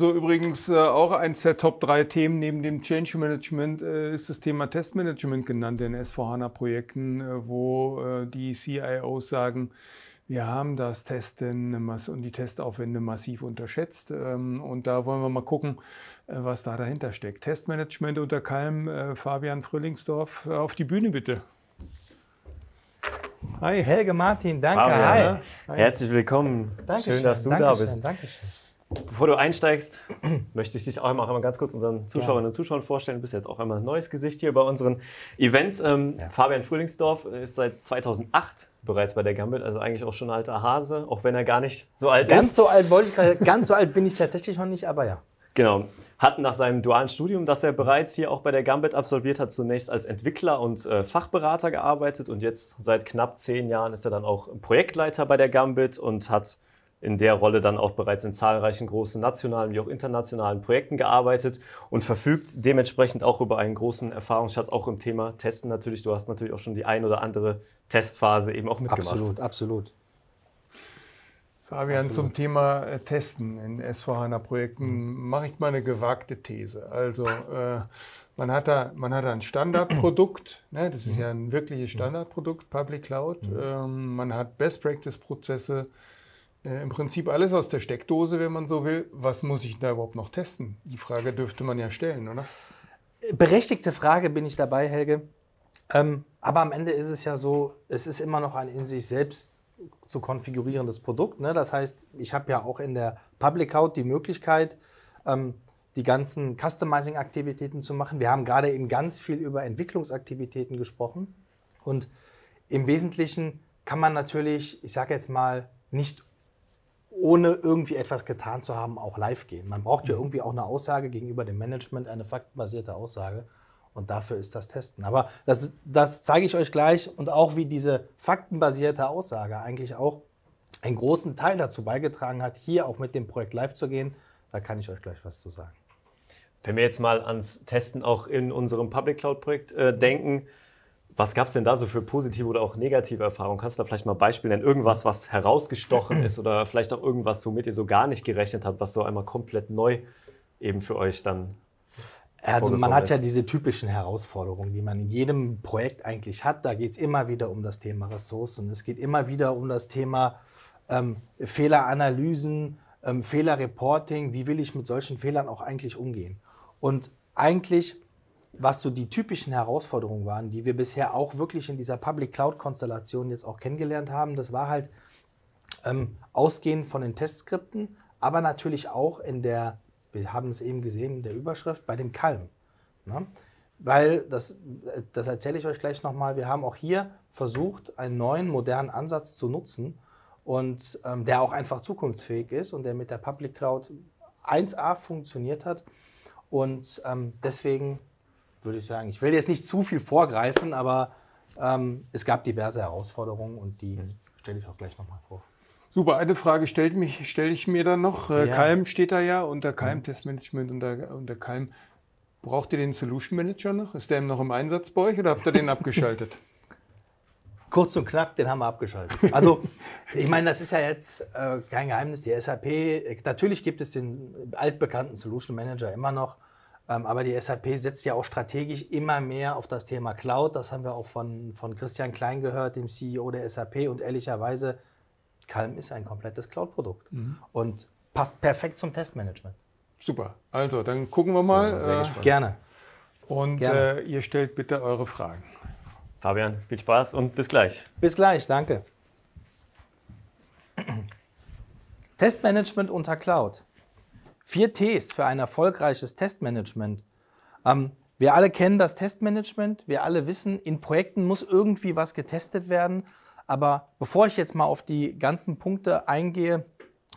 Also übrigens äh, auch eins der Top 3 Themen neben dem Change Management äh, ist das Thema Testmanagement genannt in S4HANA-Projekten, äh, wo äh, die CIOs sagen, wir haben das Testen und die Testaufwände massiv unterschätzt. Ähm, und da wollen wir mal gucken, äh, was da dahinter steckt. Testmanagement unter Kalm, äh, Fabian Frühlingsdorf, auf die Bühne bitte. Hi. Helge Martin, danke. Fabian, hi. Ne? hi. Herzlich willkommen. Dankeschön, Schön, dass du Dankeschön, da bist. Dankeschön. Bevor du einsteigst, möchte ich dich auch einmal ganz kurz unseren Zuschauerinnen und Zuschauern vorstellen. Du bist jetzt auch einmal ein neues Gesicht hier bei unseren Events. Ähm, ja. Fabian Frühlingsdorf ist seit 2008 bereits bei der Gambit, also eigentlich auch schon ein alter Hase, auch wenn er gar nicht so alt ganz ist. Ganz so alt wollte ich gerade, ganz so alt bin ich tatsächlich noch nicht, aber ja. Genau. Hat nach seinem dualen Studium, das er bereits hier auch bei der Gambit absolviert hat, zunächst als Entwickler und äh, Fachberater gearbeitet und jetzt seit knapp zehn Jahren ist er dann auch Projektleiter bei der Gambit und hat in der Rolle dann auch bereits in zahlreichen großen nationalen wie auch internationalen Projekten gearbeitet und verfügt dementsprechend auch über einen großen Erfahrungsschatz, auch im Thema Testen natürlich. Du hast natürlich auch schon die ein oder andere Testphase eben auch mitgemacht. Absolut, absolut. Fabian, absolut. zum Thema äh, Testen in S4HANA-Projekten mache ich mal eine gewagte These. Also äh, man hat da, man hat da ein Standardprodukt, ne? das ist ja ein wirkliches Standardprodukt, Public Cloud. Mhm. Ähm, man hat Best-Practice-Prozesse, äh, im Prinzip alles aus der Steckdose, wenn man so will. Was muss ich da überhaupt noch testen? Die Frage dürfte man ja stellen, oder? Berechtigte Frage bin ich dabei, Helge. Ähm, aber am Ende ist es ja so, es ist immer noch ein in sich selbst zu konfigurierendes Produkt. Ne? Das heißt, ich habe ja auch in der Public Cloud die Möglichkeit, ähm, die ganzen Customizing-Aktivitäten zu machen. Wir haben gerade eben ganz viel über Entwicklungsaktivitäten gesprochen. Und im Wesentlichen kann man natürlich, ich sage jetzt mal, nicht ohne irgendwie etwas getan zu haben, auch live gehen. Man braucht ja mhm. irgendwie auch eine Aussage gegenüber dem Management, eine faktenbasierte Aussage. Und dafür ist das Testen. Aber das, das zeige ich euch gleich und auch, wie diese faktenbasierte Aussage eigentlich auch einen großen Teil dazu beigetragen hat, hier auch mit dem Projekt live zu gehen. Da kann ich euch gleich was zu sagen. Wenn wir jetzt mal ans Testen auch in unserem Public Cloud-Projekt äh, denken, was gab es denn da so für positive oder auch negative Erfahrungen? Kannst du da vielleicht mal Beispiele nennen? Irgendwas, was herausgestochen ist oder vielleicht auch irgendwas, womit ihr so gar nicht gerechnet habt, was so einmal komplett neu eben für euch dann. Also man hat ist. ja diese typischen Herausforderungen, die man in jedem Projekt eigentlich hat. Da geht es immer wieder um das Thema Ressourcen. Es geht immer wieder um das Thema ähm, Fehleranalysen, ähm, Fehlerreporting. Wie will ich mit solchen Fehlern auch eigentlich umgehen? Und eigentlich was so die typischen Herausforderungen waren, die wir bisher auch wirklich in dieser Public Cloud-Konstellation jetzt auch kennengelernt haben, das war halt ähm, ausgehend von den Testskripten, aber natürlich auch in der, wir haben es eben gesehen, in der Überschrift bei dem Calm. Ne? Weil, das, äh, das erzähle ich euch gleich nochmal, wir haben auch hier versucht, einen neuen, modernen Ansatz zu nutzen und ähm, der auch einfach zukunftsfähig ist und der mit der Public Cloud 1a funktioniert hat. Und ähm, deswegen würde ich sagen. Ich will jetzt nicht zu viel vorgreifen, aber ähm, es gab diverse Herausforderungen und die mhm. stelle ich auch gleich nochmal vor. Super, eine Frage stelle stell ich mir dann noch. Äh, ja. Calm steht da ja unter Keim mhm. Testmanagement, unter, unter Calm. Braucht ihr den Solution Manager noch? Ist der noch im Einsatz bei euch oder habt ihr den abgeschaltet? Kurz und knapp, den haben wir abgeschaltet. Also, ich meine, das ist ja jetzt äh, kein Geheimnis. Die SAP, äh, natürlich gibt es den altbekannten Solution Manager immer noch. Ähm, aber die SAP setzt ja auch strategisch immer mehr auf das Thema Cloud. Das haben wir auch von, von Christian Klein gehört, dem CEO der SAP. Und ehrlicherweise, Calm ist ein komplettes Cloud-Produkt mhm. und passt perfekt zum Testmanagement. Super. Also, dann gucken wir mal. Sehr äh, gerne. Und gerne. Äh, ihr stellt bitte eure Fragen. Fabian, viel Spaß und bis gleich. Bis gleich, danke. Testmanagement unter Cloud. Vier Ts für ein erfolgreiches Testmanagement. Ähm, wir alle kennen das Testmanagement, wir alle wissen, in Projekten muss irgendwie was getestet werden. Aber bevor ich jetzt mal auf die ganzen Punkte eingehe,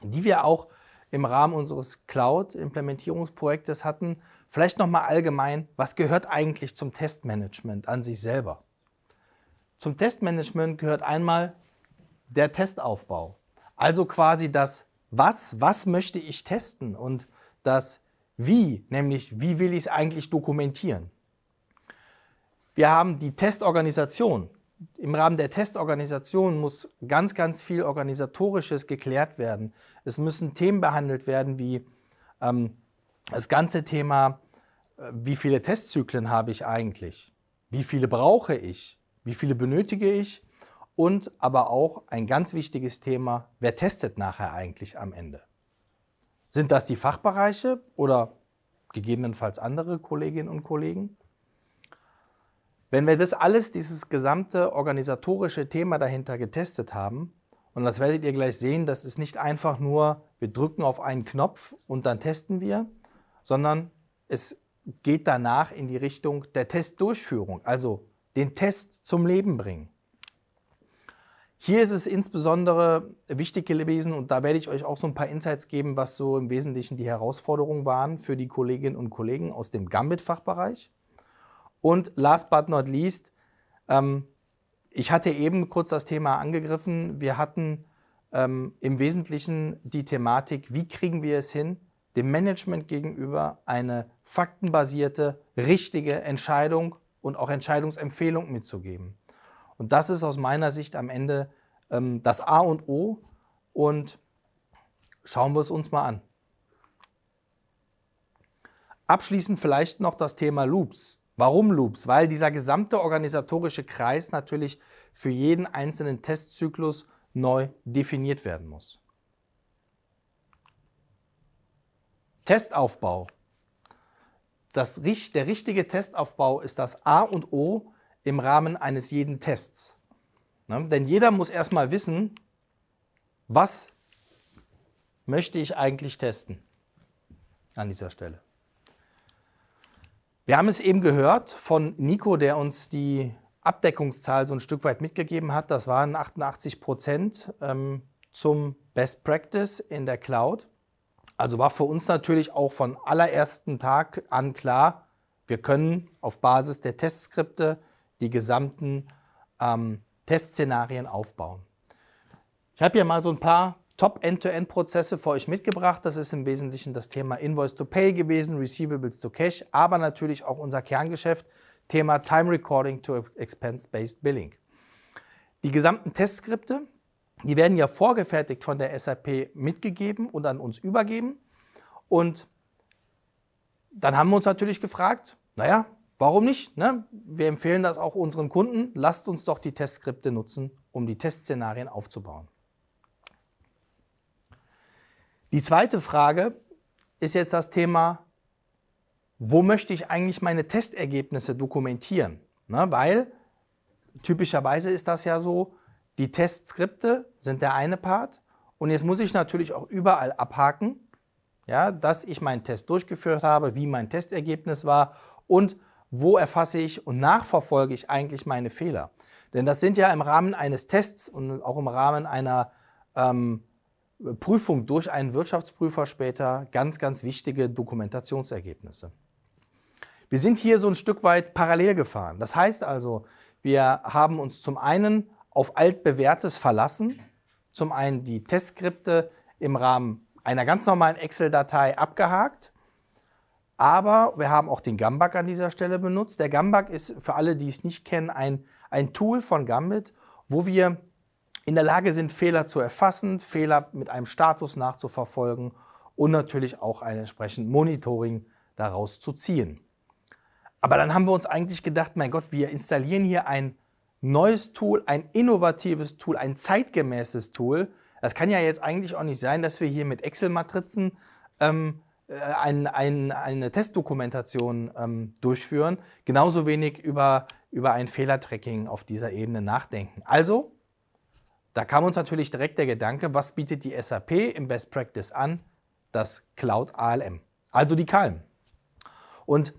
die wir auch im Rahmen unseres Cloud-Implementierungsprojektes hatten, vielleicht nochmal allgemein, was gehört eigentlich zum Testmanagement an sich selber? Zum Testmanagement gehört einmal der Testaufbau, also quasi das was, was möchte ich testen und das Wie, nämlich wie will ich es eigentlich dokumentieren. Wir haben die Testorganisation. Im Rahmen der Testorganisation muss ganz, ganz viel organisatorisches geklärt werden. Es müssen Themen behandelt werden wie ähm, das ganze Thema, äh, wie viele Testzyklen habe ich eigentlich? Wie viele brauche ich? Wie viele benötige ich? und aber auch ein ganz wichtiges Thema, wer testet nachher eigentlich am Ende? Sind das die Fachbereiche oder gegebenenfalls andere Kolleginnen und Kollegen? Wenn wir das alles, dieses gesamte organisatorische Thema dahinter getestet haben, und das werdet ihr gleich sehen, das ist nicht einfach nur, wir drücken auf einen Knopf und dann testen wir, sondern es geht danach in die Richtung der Testdurchführung, also den Test zum Leben bringen. Hier ist es insbesondere wichtig gewesen, und da werde ich euch auch so ein paar Insights geben, was so im Wesentlichen die Herausforderungen waren für die Kolleginnen und Kollegen aus dem Gambit-Fachbereich. Und last but not least, ähm, ich hatte eben kurz das Thema angegriffen. Wir hatten ähm, im Wesentlichen die Thematik, wie kriegen wir es hin, dem Management gegenüber eine faktenbasierte, richtige Entscheidung und auch Entscheidungsempfehlung mitzugeben. Und das ist aus meiner Sicht am Ende ähm, das A und O. Und schauen wir es uns mal an. Abschließend vielleicht noch das Thema Loops. Warum Loops? Weil dieser gesamte organisatorische Kreis natürlich für jeden einzelnen Testzyklus neu definiert werden muss. Testaufbau. Das, der richtige Testaufbau ist das A und O im Rahmen eines jeden Tests. Ne? Denn jeder muss erstmal wissen, was möchte ich eigentlich testen an dieser Stelle. Wir haben es eben gehört von Nico, der uns die Abdeckungszahl so ein Stück weit mitgegeben hat. Das waren 88 Prozent ähm, zum Best Practice in der Cloud. Also war für uns natürlich auch von allerersten Tag an klar, wir können auf Basis der Testskripte die gesamten ähm, Testszenarien aufbauen. Ich habe hier mal so ein paar Top-End-to-End-Prozesse für euch mitgebracht. Das ist im Wesentlichen das Thema Invoice-to-Pay gewesen, Receivables-to-Cash, aber natürlich auch unser Kerngeschäft, Thema Time-Recording-to-Expense-Based Billing. Die gesamten Testskripte, die werden ja vorgefertigt von der SAP mitgegeben und an uns übergeben. Und dann haben wir uns natürlich gefragt, naja, Warum nicht? Ne? Wir empfehlen das auch unseren Kunden. Lasst uns doch die Testskripte nutzen, um die Testszenarien aufzubauen. Die zweite Frage ist jetzt das Thema, wo möchte ich eigentlich meine Testergebnisse dokumentieren? Ne? Weil typischerweise ist das ja so, die Testskripte sind der eine Part und jetzt muss ich natürlich auch überall abhaken, ja, dass ich meinen Test durchgeführt habe, wie mein Testergebnis war und wo erfasse ich und nachverfolge ich eigentlich meine Fehler. Denn das sind ja im Rahmen eines Tests und auch im Rahmen einer ähm, Prüfung durch einen Wirtschaftsprüfer später ganz, ganz wichtige Dokumentationsergebnisse. Wir sind hier so ein Stück weit parallel gefahren. Das heißt also, wir haben uns zum einen auf altbewährtes verlassen, zum einen die Testskripte im Rahmen einer ganz normalen Excel-Datei abgehakt aber wir haben auch den Gambak an dieser Stelle benutzt. Der Gambak ist für alle, die es nicht kennen, ein, ein Tool von Gambit, wo wir in der Lage sind, Fehler zu erfassen, Fehler mit einem Status nachzuverfolgen und natürlich auch ein entsprechendes Monitoring daraus zu ziehen. Aber dann haben wir uns eigentlich gedacht, mein Gott, wir installieren hier ein neues Tool, ein innovatives Tool, ein zeitgemäßes Tool. Das kann ja jetzt eigentlich auch nicht sein, dass wir hier mit Excel-Matrizen ähm, äh, ein, ein, eine Testdokumentation ähm, durchführen, genauso wenig über, über ein Fehlertracking auf dieser Ebene nachdenken. Also, da kam uns natürlich direkt der Gedanke, was bietet die SAP im Best Practice an? Das Cloud ALM, also die Calm. Und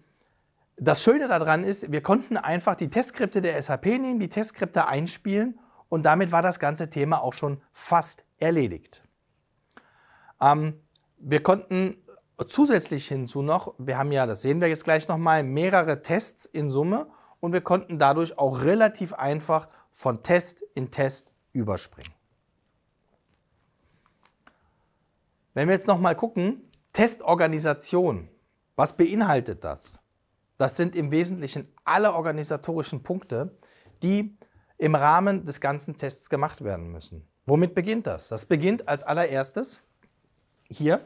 das Schöne daran ist, wir konnten einfach die Testskripte der SAP nehmen, die Testskripte einspielen und damit war das ganze Thema auch schon fast erledigt. Ähm, wir konnten Zusätzlich hinzu noch, wir haben ja, das sehen wir jetzt gleich nochmal, mehrere Tests in Summe und wir konnten dadurch auch relativ einfach von Test in Test überspringen. Wenn wir jetzt nochmal gucken, Testorganisation, was beinhaltet das? Das sind im Wesentlichen alle organisatorischen Punkte, die im Rahmen des ganzen Tests gemacht werden müssen. Womit beginnt das? Das beginnt als allererstes hier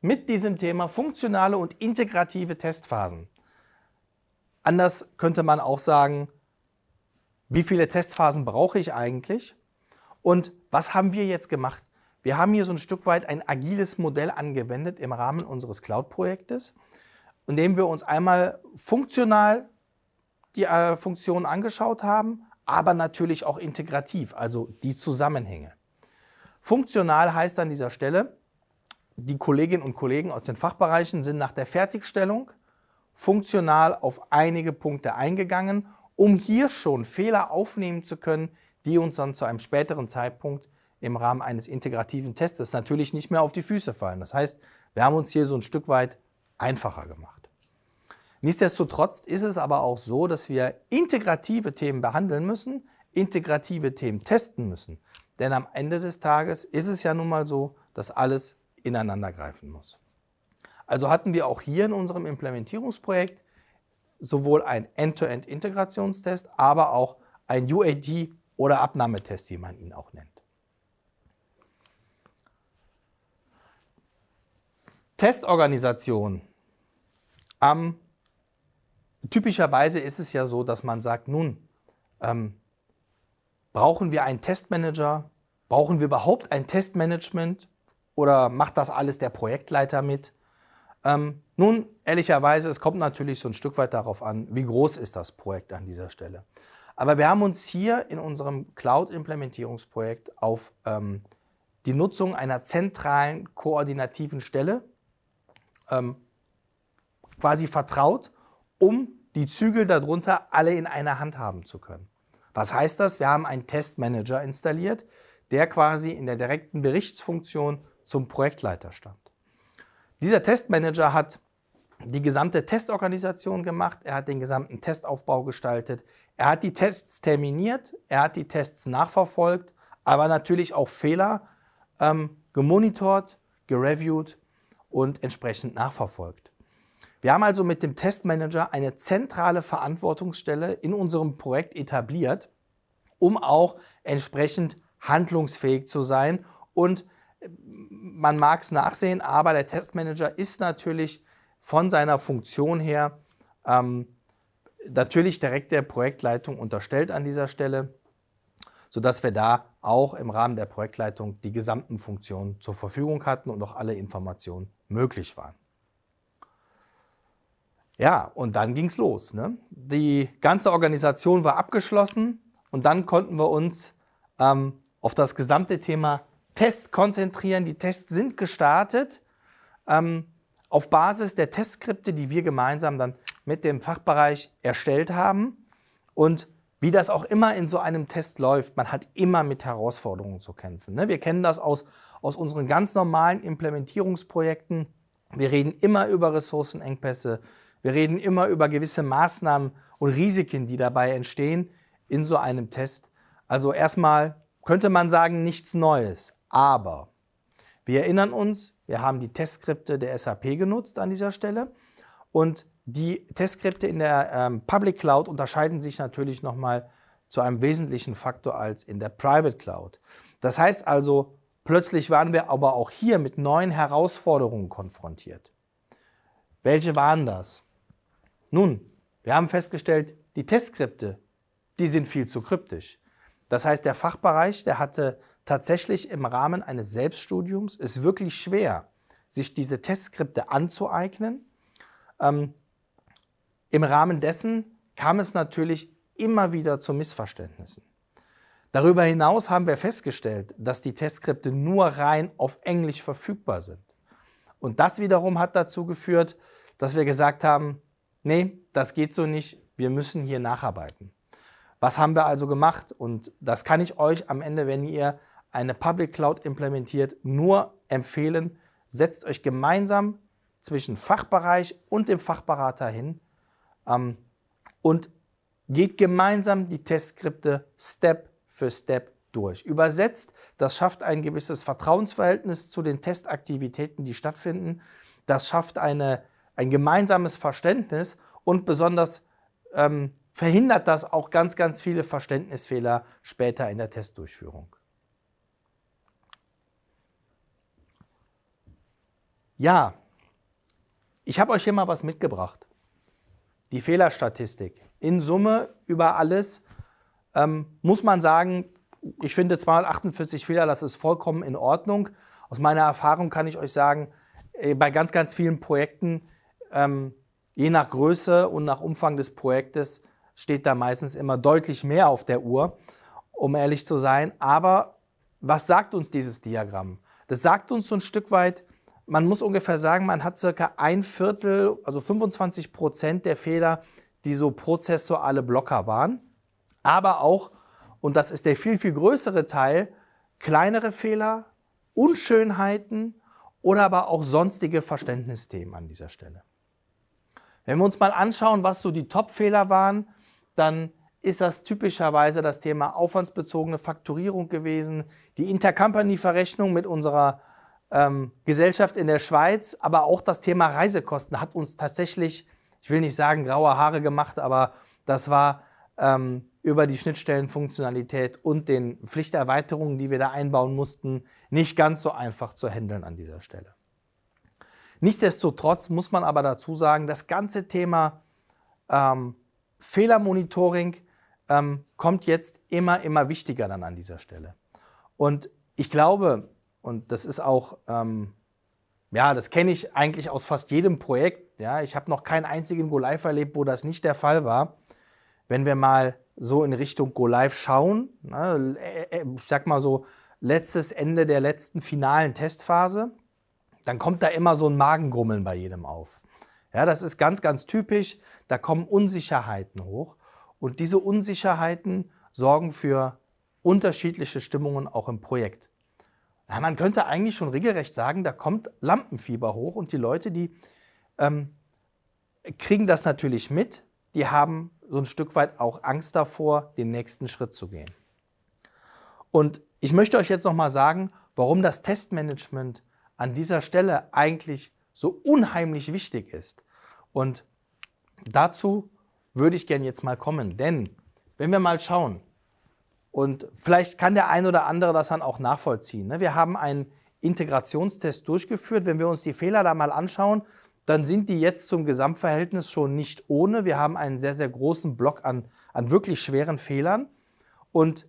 mit diesem Thema funktionale und integrative Testphasen. Anders könnte man auch sagen, wie viele Testphasen brauche ich eigentlich? Und was haben wir jetzt gemacht? Wir haben hier so ein Stück weit ein agiles Modell angewendet im Rahmen unseres Cloud-Projektes, indem wir uns einmal funktional die äh, Funktionen angeschaut haben, aber natürlich auch integrativ, also die Zusammenhänge. Funktional heißt an dieser Stelle, die Kolleginnen und Kollegen aus den Fachbereichen sind nach der Fertigstellung funktional auf einige Punkte eingegangen, um hier schon Fehler aufnehmen zu können, die uns dann zu einem späteren Zeitpunkt im Rahmen eines integrativen Tests natürlich nicht mehr auf die Füße fallen. Das heißt, wir haben uns hier so ein Stück weit einfacher gemacht. Nichtsdestotrotz ist es aber auch so, dass wir integrative Themen behandeln müssen, integrative Themen testen müssen. Denn am Ende des Tages ist es ja nun mal so, dass alles ineinandergreifen muss. Also hatten wir auch hier in unserem Implementierungsprojekt sowohl einen End-to-End-Integrationstest, aber auch einen UAD- oder Abnahmetest, wie man ihn auch nennt. Testorganisation. Ähm, typischerweise ist es ja so, dass man sagt, nun, ähm, brauchen wir einen Testmanager? Brauchen wir überhaupt ein Testmanagement? oder macht das alles der Projektleiter mit? Ähm, nun, ehrlicherweise, es kommt natürlich so ein Stück weit darauf an, wie groß ist das Projekt an dieser Stelle. Aber wir haben uns hier in unserem Cloud-Implementierungsprojekt auf ähm, die Nutzung einer zentralen koordinativen Stelle ähm, quasi vertraut, um die Zügel darunter alle in einer Hand haben zu können. Was heißt das? Wir haben einen Testmanager installiert, der quasi in der direkten Berichtsfunktion zum Projektleiter stand. Dieser Testmanager hat die gesamte Testorganisation gemacht, er hat den gesamten Testaufbau gestaltet, er hat die Tests terminiert, er hat die Tests nachverfolgt, aber natürlich auch Fehler ähm, gemonitort, gereviewt und entsprechend nachverfolgt. Wir haben also mit dem Testmanager eine zentrale Verantwortungsstelle in unserem Projekt etabliert, um auch entsprechend handlungsfähig zu sein und man mag es nachsehen, aber der Testmanager ist natürlich von seiner Funktion her ähm, natürlich direkt der Projektleitung unterstellt an dieser Stelle, sodass wir da auch im Rahmen der Projektleitung die gesamten Funktionen zur Verfügung hatten und auch alle Informationen möglich waren. Ja, und dann ging es los. Ne? Die ganze Organisation war abgeschlossen und dann konnten wir uns ähm, auf das gesamte Thema Test konzentrieren. Die Tests sind gestartet ähm, auf Basis der Testskripte, die wir gemeinsam dann mit dem Fachbereich erstellt haben. Und wie das auch immer in so einem Test läuft, man hat immer mit Herausforderungen zu kämpfen. Ne? Wir kennen das aus, aus unseren ganz normalen Implementierungsprojekten. Wir reden immer über Ressourcenengpässe. Wir reden immer über gewisse Maßnahmen und Risiken, die dabei entstehen in so einem Test. Also erstmal könnte man sagen, nichts Neues. Aber wir erinnern uns, wir haben die Testskripte der SAP genutzt an dieser Stelle und die Testskripte in der ähm, Public Cloud unterscheiden sich natürlich nochmal zu einem wesentlichen Faktor als in der Private Cloud. Das heißt also, plötzlich waren wir aber auch hier mit neuen Herausforderungen konfrontiert. Welche waren das? Nun, wir haben festgestellt, die Testskripte, die sind viel zu kryptisch. Das heißt, der Fachbereich, der hatte tatsächlich im Rahmen eines Selbststudiums ist wirklich schwer, sich diese Testskripte anzueignen. Ähm, Im Rahmen dessen kam es natürlich immer wieder zu Missverständnissen. Darüber hinaus haben wir festgestellt, dass die Testskripte nur rein auf Englisch verfügbar sind. Und das wiederum hat dazu geführt, dass wir gesagt haben, nee, das geht so nicht, wir müssen hier nacharbeiten. Was haben wir also gemacht? Und das kann ich euch am Ende, wenn ihr eine Public Cloud implementiert, nur empfehlen, setzt euch gemeinsam zwischen Fachbereich und dem Fachberater hin ähm, und geht gemeinsam die Testskripte Step für Step durch. Übersetzt, das schafft ein gewisses Vertrauensverhältnis zu den Testaktivitäten, die stattfinden. Das schafft eine, ein gemeinsames Verständnis und besonders ähm, verhindert das auch ganz, ganz viele Verständnisfehler später in der Testdurchführung. Ja, ich habe euch hier mal was mitgebracht. Die Fehlerstatistik. In Summe über alles ähm, muss man sagen, ich finde 248 Fehler, das ist vollkommen in Ordnung. Aus meiner Erfahrung kann ich euch sagen, äh, bei ganz, ganz vielen Projekten, ähm, je nach Größe und nach Umfang des Projektes, steht da meistens immer deutlich mehr auf der Uhr, um ehrlich zu sein. Aber was sagt uns dieses Diagramm? Das sagt uns so ein Stück weit, man muss ungefähr sagen, man hat circa ein Viertel, also 25 Prozent der Fehler, die so prozessuale Blocker waren. Aber auch, und das ist der viel, viel größere Teil, kleinere Fehler, Unschönheiten oder aber auch sonstige Verständnisthemen an dieser Stelle. Wenn wir uns mal anschauen, was so die Top-Fehler waren, dann ist das typischerweise das Thema aufwandsbezogene Fakturierung gewesen, die Intercompany-Verrechnung mit unserer ähm, Gesellschaft in der Schweiz, aber auch das Thema Reisekosten hat uns tatsächlich, ich will nicht sagen graue Haare gemacht, aber das war ähm, über die Schnittstellenfunktionalität und den Pflichterweiterungen, die wir da einbauen mussten, nicht ganz so einfach zu handeln an dieser Stelle. Nichtsdestotrotz muss man aber dazu sagen, das ganze Thema ähm, Fehlermonitoring ähm, kommt jetzt immer, immer wichtiger dann an dieser Stelle. Und ich glaube, und das ist auch, ähm, ja, das kenne ich eigentlich aus fast jedem Projekt. Ja, ich habe noch keinen einzigen Go-Live erlebt, wo das nicht der Fall war. Wenn wir mal so in Richtung Go-Live schauen, ne, äh, äh, äh, ich sag mal so, letztes Ende der letzten finalen Testphase, dann kommt da immer so ein Magengrummeln bei jedem auf. Ja, das ist ganz, ganz typisch. Da kommen Unsicherheiten hoch. Und diese Unsicherheiten sorgen für unterschiedliche Stimmungen auch im Projekt. Na, man könnte eigentlich schon regelrecht sagen, da kommt Lampenfieber hoch und die Leute, die ähm, kriegen das natürlich mit, die haben so ein Stück weit auch Angst davor, den nächsten Schritt zu gehen. Und ich möchte euch jetzt nochmal sagen, warum das Testmanagement an dieser Stelle eigentlich so unheimlich wichtig ist. Und dazu würde ich gerne jetzt mal kommen, denn wenn wir mal schauen, und vielleicht kann der ein oder andere das dann auch nachvollziehen. Ne? Wir haben einen Integrationstest durchgeführt. Wenn wir uns die Fehler da mal anschauen, dann sind die jetzt zum Gesamtverhältnis schon nicht ohne. Wir haben einen sehr, sehr großen Block an, an wirklich schweren Fehlern. Und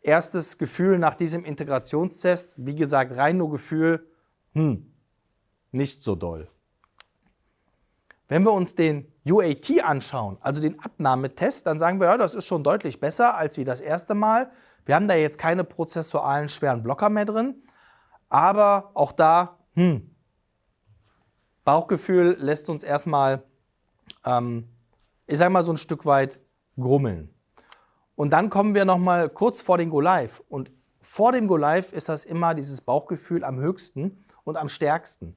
erstes Gefühl nach diesem Integrationstest, wie gesagt, rein nur Gefühl, hm, nicht so doll. Wenn wir uns den UAT anschauen, also den Abnahmetest, dann sagen wir, ja, das ist schon deutlich besser als wie das erste Mal. Wir haben da jetzt keine prozessualen schweren Blocker mehr drin, aber auch da, hm, Bauchgefühl lässt uns erstmal, ähm, ich sag mal so ein Stück weit grummeln. Und dann kommen wir nochmal kurz vor den Go Live. Und vor dem Go Live ist das immer dieses Bauchgefühl am höchsten und am stärksten.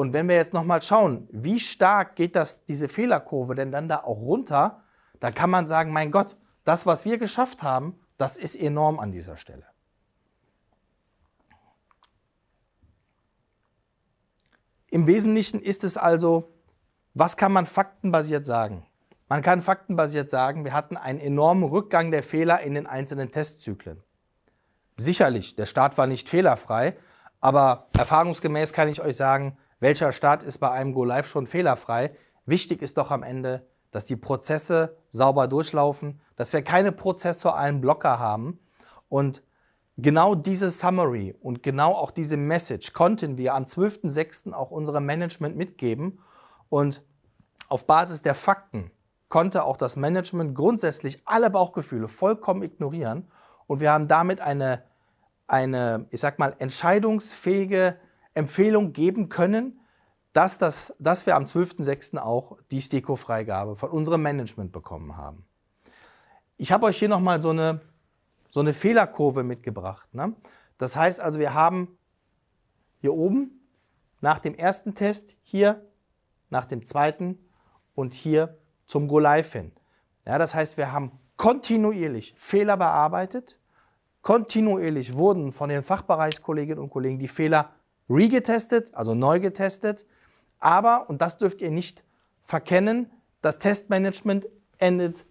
Und wenn wir jetzt nochmal schauen, wie stark geht das, diese Fehlerkurve denn dann da auch runter, dann kann man sagen, mein Gott, das, was wir geschafft haben, das ist enorm an dieser Stelle. Im Wesentlichen ist es also, was kann man faktenbasiert sagen? Man kann faktenbasiert sagen, wir hatten einen enormen Rückgang der Fehler in den einzelnen Testzyklen. Sicherlich, der Start war nicht fehlerfrei, aber erfahrungsgemäß kann ich euch sagen, welcher Start ist bei einem Go Live schon fehlerfrei? Wichtig ist doch am Ende, dass die Prozesse sauber durchlaufen, dass wir keine prozessualen Blocker haben. Und genau diese Summary und genau auch diese Message konnten wir am 12.06. auch unserem Management mitgeben. Und auf Basis der Fakten konnte auch das Management grundsätzlich alle Bauchgefühle vollkommen ignorieren. Und wir haben damit eine, eine ich sag mal, entscheidungsfähige Empfehlung geben können, dass, das, dass wir am 12.06. auch die Steko-Freigabe von unserem Management bekommen haben. Ich habe euch hier nochmal so eine, so eine Fehlerkurve mitgebracht. Ne? Das heißt also, wir haben hier oben nach dem ersten Test, hier nach dem zweiten und hier zum Go-Live-Hin. Ja, das heißt, wir haben kontinuierlich Fehler bearbeitet. Kontinuierlich wurden von den Fachbereichskolleginnen und Kollegen die Fehler regetestet, also neu getestet. Aber, und das dürft ihr nicht verkennen, das Testmanagement endet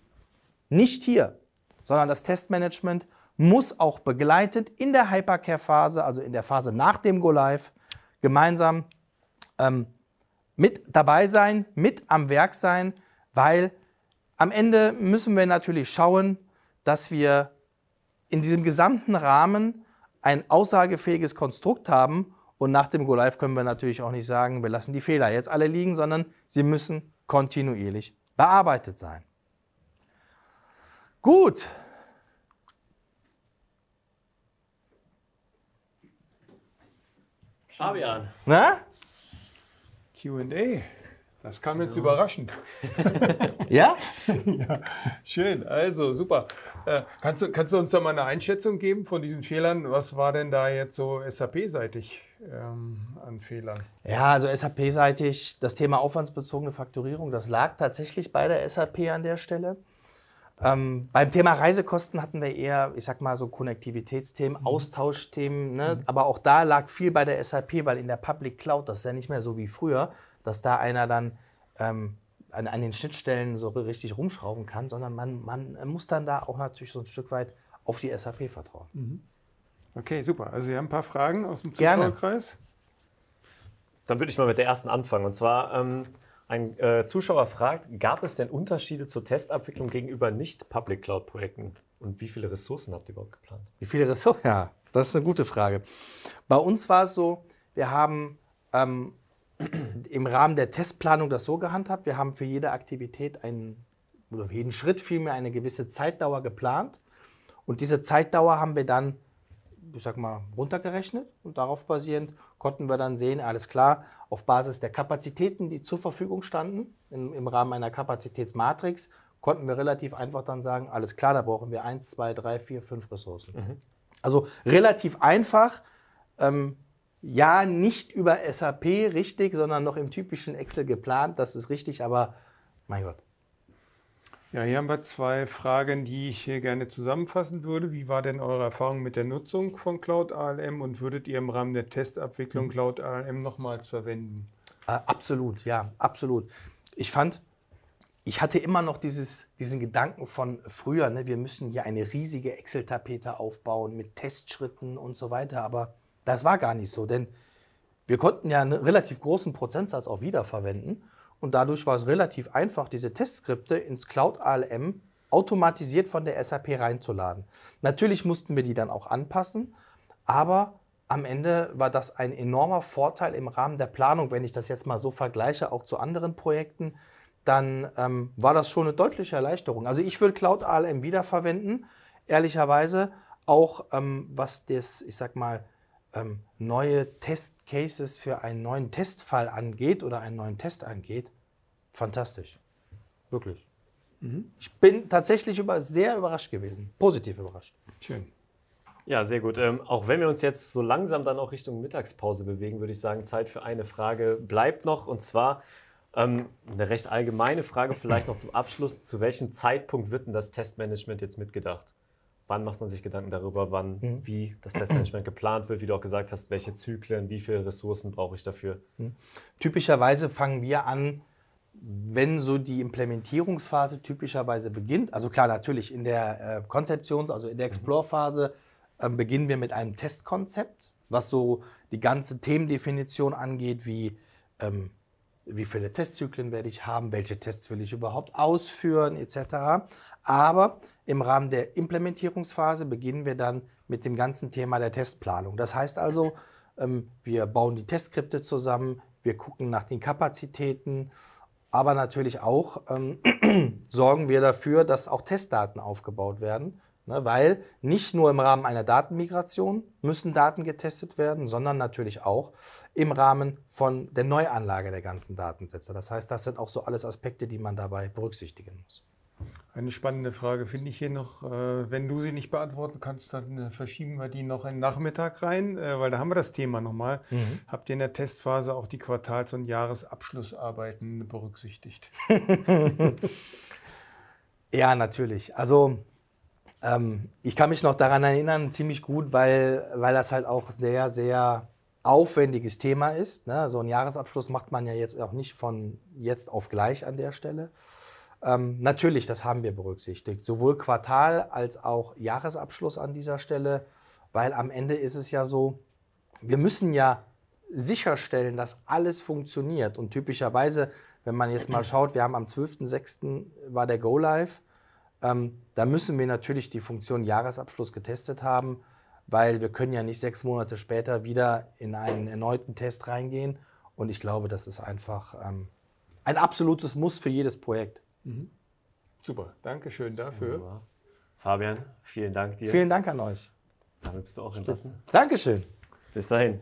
nicht hier, sondern das Testmanagement muss auch begleitet in der Hypercare-Phase, also in der Phase nach dem Go-Live, gemeinsam ähm, mit dabei sein, mit am Werk sein, weil am Ende müssen wir natürlich schauen, dass wir in diesem gesamten Rahmen ein aussagefähiges Konstrukt haben und nach dem Go Live können wir natürlich auch nicht sagen, wir lassen die Fehler jetzt alle liegen, sondern sie müssen kontinuierlich bearbeitet sein. Gut. Fabian. Na? QA. Das kam jetzt ja. überraschend. ja? ja? Schön, also super. Äh, kannst, du, kannst du uns da mal eine Einschätzung geben von diesen Fehlern? Was war denn da jetzt so SAP-seitig ähm, an Fehlern? Ja, also SAP-seitig, das Thema aufwandsbezogene Fakturierung, das lag tatsächlich bei der SAP an der Stelle. Ähm, beim Thema Reisekosten hatten wir eher, ich sag mal so Konnektivitätsthemen, mhm. Austauschthemen, ne? mhm. aber auch da lag viel bei der SAP, weil in der Public Cloud, das ist ja nicht mehr so wie früher, dass da einer dann ähm, an, an, den Schnittstellen so richtig rumschrauben kann, sondern man, man äh, muss dann da auch natürlich so ein Stück weit auf die SAP vertrauen. Mhm. Okay, super. Also wir haben ein paar Fragen aus dem Zuschauerkreis. Dann würde ich mal mit der ersten anfangen. Und zwar, ähm, ein äh, Zuschauer fragt, gab es denn Unterschiede zur Testabwicklung gegenüber nicht-Public Cloud-Projekten? Und wie viele Ressourcen habt ihr überhaupt geplant? Wie viele Ressourcen? Ja, das ist eine gute Frage. Bei uns war es so, wir haben ähm, im Rahmen der Testplanung das so gehandhabt. Wir haben für jede Aktivität einen, oder für jeden Schritt vielmehr eine gewisse Zeitdauer geplant. Und diese Zeitdauer haben wir dann, ich sag mal, runtergerechnet und darauf basierend konnten wir dann sehen, alles klar, auf Basis der Kapazitäten, die zur Verfügung standen, im, im Rahmen einer Kapazitätsmatrix, konnten wir relativ einfach dann sagen, alles klar, da brauchen wir 1, 2, 3, 4, 5 Ressourcen. Mhm. Also relativ einfach. Ähm, ja, nicht über SAP, richtig, sondern noch im typischen Excel geplant. Das ist richtig, aber mein Gott. Ja, hier haben wir zwei Fragen, die ich hier gerne zusammenfassen würde. Wie war denn eure Erfahrung mit der Nutzung von Cloud ALM und würdet ihr im Rahmen der Testabwicklung mhm. Cloud ALM nochmals verwenden? Äh, absolut, ja, absolut. Ich fand, ich hatte immer noch dieses, diesen Gedanken von früher, ne, wir müssen hier eine riesige Excel-Tapete aufbauen mit Testschritten und so weiter, aber das war gar nicht so, denn wir konnten ja einen relativ großen Prozentsatz auch wiederverwenden und dadurch war es relativ einfach, diese Testskripte ins Cloud ALM automatisiert von der SAP reinzuladen. Natürlich mussten wir die dann auch anpassen, aber am Ende war das ein enormer Vorteil im Rahmen der Planung, wenn ich das jetzt mal so vergleiche, auch zu anderen Projekten, dann ähm, war das schon eine deutliche Erleichterung. Also ich würde Cloud ALM wiederverwenden, ehrlicherweise, auch ähm, was das, ich sag mal, ähm, neue Testcases für einen neuen Testfall angeht oder einen neuen Test angeht, fantastisch. Wirklich. Mhm. Ich bin tatsächlich über, sehr überrascht gewesen, positiv überrascht. Schön. Ja, sehr gut. Ähm, auch wenn wir uns jetzt so langsam dann auch Richtung Mittagspause bewegen, würde ich sagen, Zeit für eine Frage bleibt noch. Und zwar ähm, eine recht allgemeine Frage vielleicht noch zum Abschluss. Zu welchem Zeitpunkt wird denn das Testmanagement jetzt mitgedacht? wann macht man sich Gedanken darüber, wann, mhm. wie das Testmanagement geplant wird, wie du auch gesagt hast, welche Zyklen, wie viele Ressourcen brauche ich dafür? Mhm. Typischerweise fangen wir an, wenn so die Implementierungsphase typischerweise beginnt. Also klar, natürlich in der äh, Konzeptions-, also in der mhm. Explore-Phase äh, beginnen wir mit einem Testkonzept, was so die ganze Themendefinition angeht, wie ähm, wie viele Testzyklen werde ich haben, welche Tests will ich überhaupt ausführen, etc. Aber im Rahmen der Implementierungsphase beginnen wir dann mit dem ganzen Thema der Testplanung. Das heißt also, ähm, wir bauen die Testskripte zusammen, wir gucken nach den Kapazitäten, aber natürlich auch ähm, sorgen wir dafür, dass auch Testdaten aufgebaut werden Ne, weil nicht nur im Rahmen einer Datenmigration müssen Daten getestet werden, sondern natürlich auch im Rahmen von der Neuanlage der ganzen Datensätze. Das heißt, das sind auch so alles Aspekte, die man dabei berücksichtigen muss. Eine spannende Frage finde ich hier noch. Äh, wenn du sie nicht beantworten kannst, dann äh, verschieben wir die noch in den Nachmittag rein, äh, weil da haben wir das Thema nochmal. Mhm. Habt ihr in der Testphase auch die Quartals- und Jahresabschlussarbeiten berücksichtigt? ja, natürlich. Also ähm, ich kann mich noch daran erinnern, ziemlich gut, weil, weil das halt auch sehr, sehr aufwendiges Thema ist. Ne? So einen Jahresabschluss macht man ja jetzt auch nicht von jetzt auf gleich an der Stelle. Ähm, natürlich, das haben wir berücksichtigt. Sowohl Quartal als auch Jahresabschluss an dieser Stelle, weil am Ende ist es ja so, wir müssen ja sicherstellen, dass alles funktioniert. Und typischerweise, wenn man jetzt mal schaut, wir haben am 12.06. war der Go Live. Ähm, da müssen wir natürlich die Funktion Jahresabschluss getestet haben, weil wir können ja nicht sechs Monate später wieder in einen erneuten Test reingehen. Und ich glaube, das ist einfach ähm, ein absolutes Muss für jedes Projekt. Mhm. Super, danke schön dafür. Wunderbar. Fabian, vielen Dank dir. Vielen Dank an euch. Damit bist du auch entlassen. Dankeschön. Bis dahin.